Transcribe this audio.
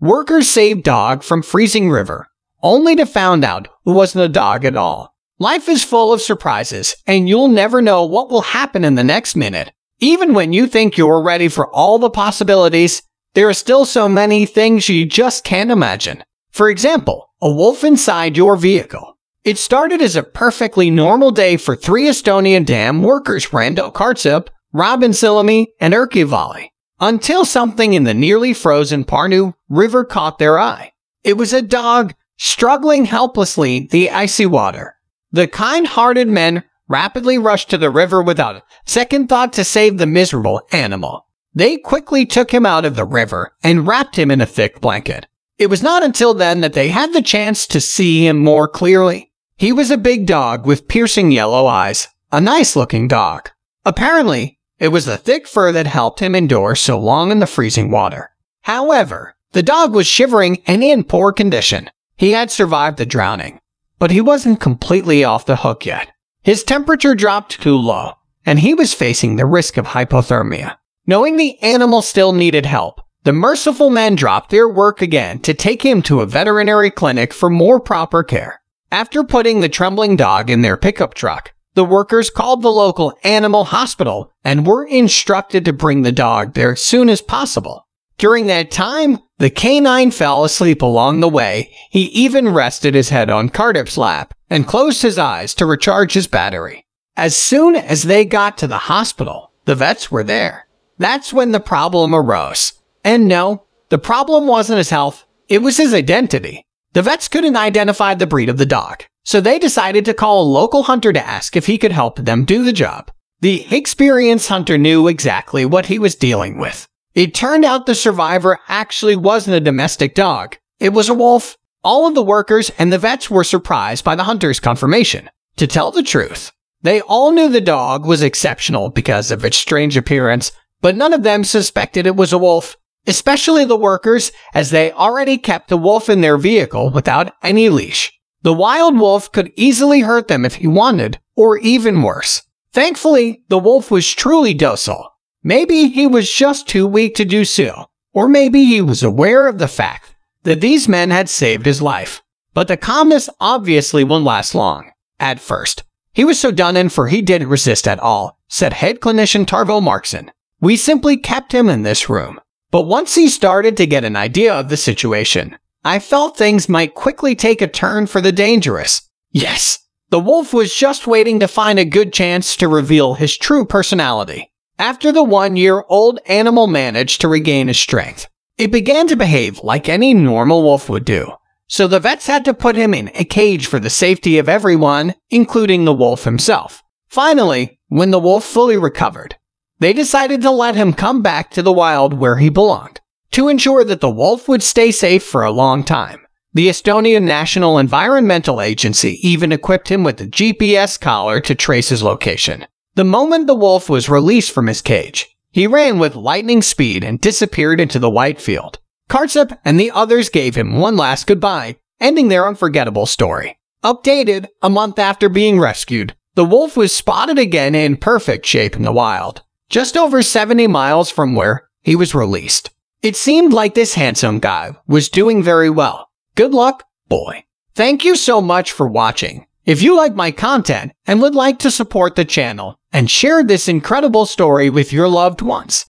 Workers save dog from freezing river, only to find out it wasn't a dog at all. Life is full of surprises, and you'll never know what will happen in the next minute. Even when you think you're ready for all the possibilities, there are still so many things you just can't imagine. For example, a wolf inside your vehicle. It started as a perfectly normal day for three Estonian dam workers Rando Kartsip, Robin Silami, and Erki Vali until something in the nearly frozen Parnu River caught their eye. It was a dog struggling helplessly the icy water. The kind-hearted men rapidly rushed to the river without a second thought to save the miserable animal. They quickly took him out of the river and wrapped him in a thick blanket. It was not until then that they had the chance to see him more clearly. He was a big dog with piercing yellow eyes, a nice-looking dog. Apparently, it was the thick fur that helped him endure so long in the freezing water. However, the dog was shivering and in poor condition. He had survived the drowning, but he wasn't completely off the hook yet. His temperature dropped too low, and he was facing the risk of hypothermia. Knowing the animal still needed help, the merciful men dropped their work again to take him to a veterinary clinic for more proper care. After putting the trembling dog in their pickup truck, the workers called the local animal hospital and were instructed to bring the dog there as soon as possible. During that time, the canine fell asleep along the way. He even rested his head on Cardiff's lap and closed his eyes to recharge his battery. As soon as they got to the hospital, the vets were there. That's when the problem arose. And no, the problem wasn't his health, it was his identity. The vets couldn't identify the breed of the dog. So they decided to call a local hunter to ask if he could help them do the job. The experienced hunter knew exactly what he was dealing with. It turned out the survivor actually wasn't a domestic dog. It was a wolf. All of the workers and the vets were surprised by the hunter's confirmation. To tell the truth, they all knew the dog was exceptional because of its strange appearance, but none of them suspected it was a wolf, especially the workers, as they already kept the wolf in their vehicle without any leash. The wild wolf could easily hurt them if he wanted, or even worse. Thankfully, the wolf was truly docile. Maybe he was just too weak to do so, or maybe he was aware of the fact that these men had saved his life. But the calmness obviously won't last long, at first. He was so done in for he didn't resist at all, said head clinician Tarvo Markson. We simply kept him in this room. But once he started to get an idea of the situation, I felt things might quickly take a turn for the dangerous. Yes, the wolf was just waiting to find a good chance to reveal his true personality. After the one-year-old animal managed to regain his strength, it began to behave like any normal wolf would do. So the vets had to put him in a cage for the safety of everyone, including the wolf himself. Finally, when the wolf fully recovered, they decided to let him come back to the wild where he belonged to ensure that the wolf would stay safe for a long time. The Estonian National Environmental Agency even equipped him with a GPS collar to trace his location. The moment the wolf was released from his cage, he ran with lightning speed and disappeared into the white field. Karsip and the others gave him one last goodbye, ending their unforgettable story. Updated a month after being rescued, the wolf was spotted again in perfect shape in the wild, just over 70 miles from where he was released. It seemed like this handsome guy was doing very well. Good luck, boy. Thank you so much for watching. If you like my content and would like to support the channel and share this incredible story with your loved ones,